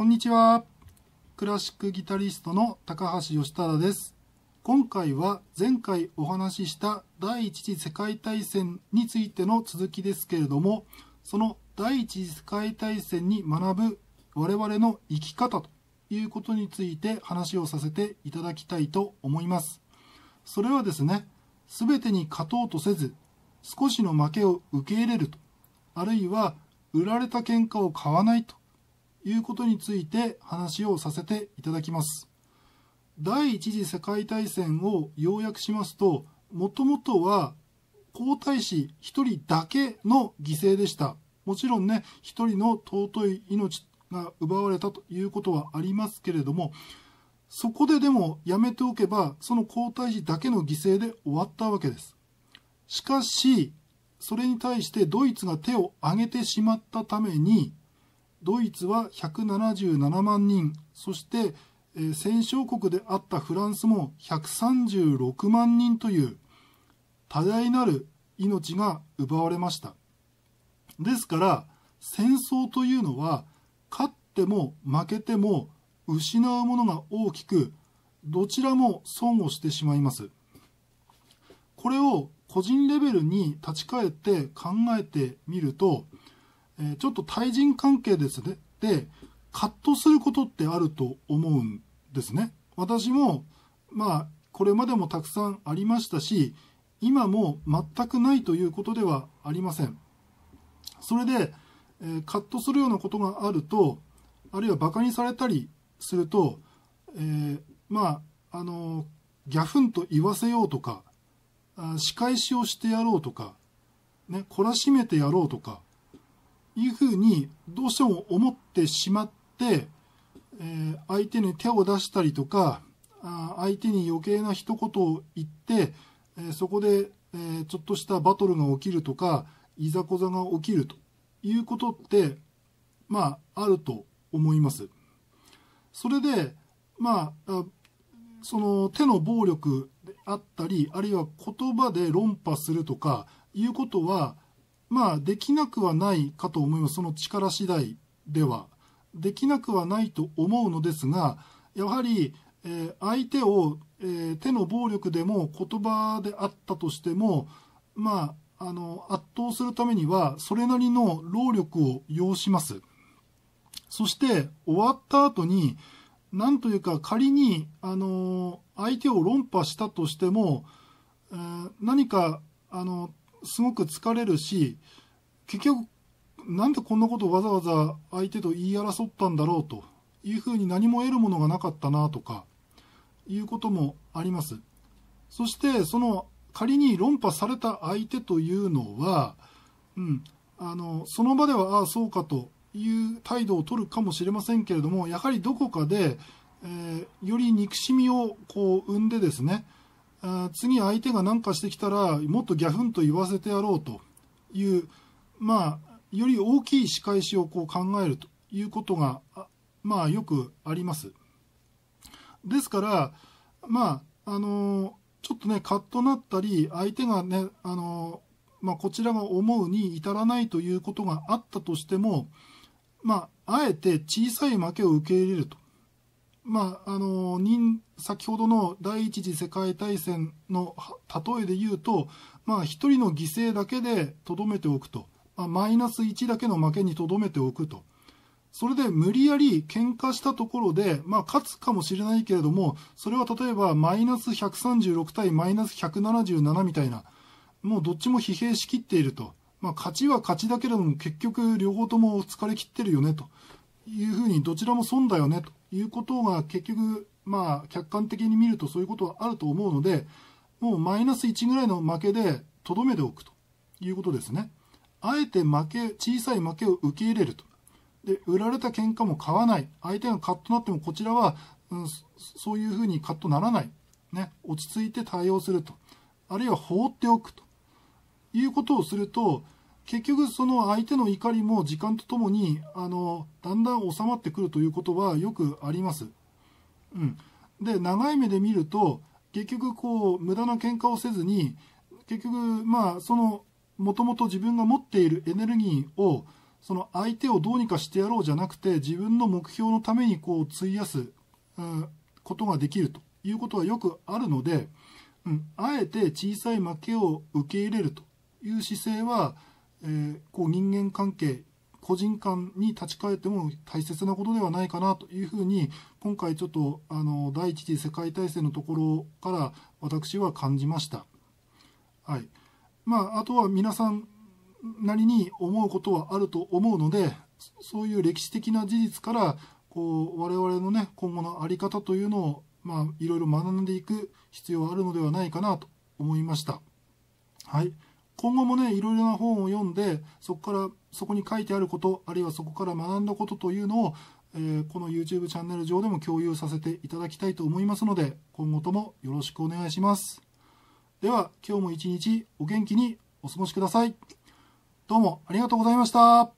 こんにちは。クラシックギタリストの高橋義忠です。今回は前回お話しした第一次世界大戦についての続きですけれども、その第一次世界大戦に学ぶ我々の生き方ということについて話をさせていただきたいと思います。それはですね、すべてに勝とうとせず、少しの負けを受け入れると、あるいは売られた喧嘩を買わないということについて話をさせていただきます。第一次世界大戦を要約しますと、もともとは皇太子一人だけの犠牲でした。もちろんね、一人の尊い命が奪われたということはありますけれども、そこででもやめておけば、その皇太子だけの犠牲で終わったわけです。しかし、それに対してドイツが手を挙げてしまったために、ドイツは177万人そして、えー、戦勝国であったフランスも136万人という多大なる命が奪われましたですから戦争というのは勝っても負けても失うものが大きくどちらも損をしてしまいますこれを個人レベルに立ち返って考えてみるとえちょっと対人関係ですね、で、ットすることってあると思うんですね。私も、まあ、これまでもたくさんありましたし、今も全くないということではありません。それで、えー、カットするようなことがあると、あるいは馬鹿にされたりすると、えー、まあ、あのー、ギャフンと言わせようとか、あ仕返しをしてやろうとか、ね、懲らしめてやろうとか、いうふうにどうしても思ってしまって、えー、相手に手を出したりとかあ相手に余計な一言を言って、えー、そこで、えー、ちょっとしたバトルが起きるとかいざこざが起きるということってまああると思います。それでまあその手の暴力であったりあるいは言葉で論破するとかいうことはまあ、できなくはないかと思います。その力次第では。できなくはないと思うのですが、やはり、えー、相手を、えー、手の暴力でも言葉であったとしても、まあ、あの、圧倒するためには、それなりの労力を要します。そして、終わった後に、なんというか、仮に、あの、相手を論破したとしても、えー、何か、あの、すごく疲れるし、結局、なんでこんなことをわざわざ相手と言い争ったんだろうというふうに何も得るものがなかったなとかいうこともあります。そしてその仮に論破された相手というのは、うん、あのその場ではああそうかという態度を取るかもしれませんけれどもやはりどこかで、えー、より憎しみをこう生んでですねあ次相手が何かしてきたらもっとギャフンと言わせてやろうというまあより大きい仕返しをこう考えるということがまあよくあります。ですからまああのちょっとねカッとなったり相手がねあの、まあ、こちらが思うに至らないということがあったとしてもまああえて小さい負けを受け入れるとまあ、あの先ほどの第一次世界大戦の例えで言うと、まあ、1人の犠牲だけでとどめておくと、まあ、マイナス1だけの負けにとどめておくとそれで無理やり喧嘩したところで、まあ、勝つかもしれないけれどもそれは例えばマイナス136対マイナス177みたいなもうどっちも疲弊しきっていると、まあ、勝ちは勝ちだけれども結局両方とも疲れきってるよねと。いうふうにどちらも損だよねということが結局、まあ、客観的に見るとそういうことはあると思うので、もうマイナス1ぐらいの負けでとどめておくということですね。あえて負け、小さい負けを受け入れると。で、売られた喧嘩も買わない。相手がカッとなってもこちらは、うん、そういうふうにカッとならない。ね、落ち着いて対応すると。あるいは放っておくということをすると、結局その相手の怒りも時間とともにあのだんだん収まってくるということはよくあります。うん、で長い目で見ると結局こう無駄な喧嘩をせずに結局まあそのもともと自分が持っているエネルギーをその相手をどうにかしてやろうじゃなくて自分の目標のためにこう費やす、うん、ことができるということはよくあるので、うん、あえて小さい負けを受け入れるという姿勢はえー、こう人間関係個人間に立ち返っても大切なことではないかなというふうに今回ちょっとあの第一次世界大戦のところから私は感じました。はいまあ、あとは皆さんなりに思うことはあると思うのでそういう歴史的な事実からこう我々のね今後の在り方というのをまあいろいろ学んでいく必要はあるのではないかなと思いました。はい。今後もねいろいろな本を読んでそこからそこに書いてあることあるいはそこから学んだことというのを、えー、この YouTube チャンネル上でも共有させていただきたいと思いますので今後ともよろしくお願いしますでは今日も一日お元気にお過ごしくださいどうもありがとうございました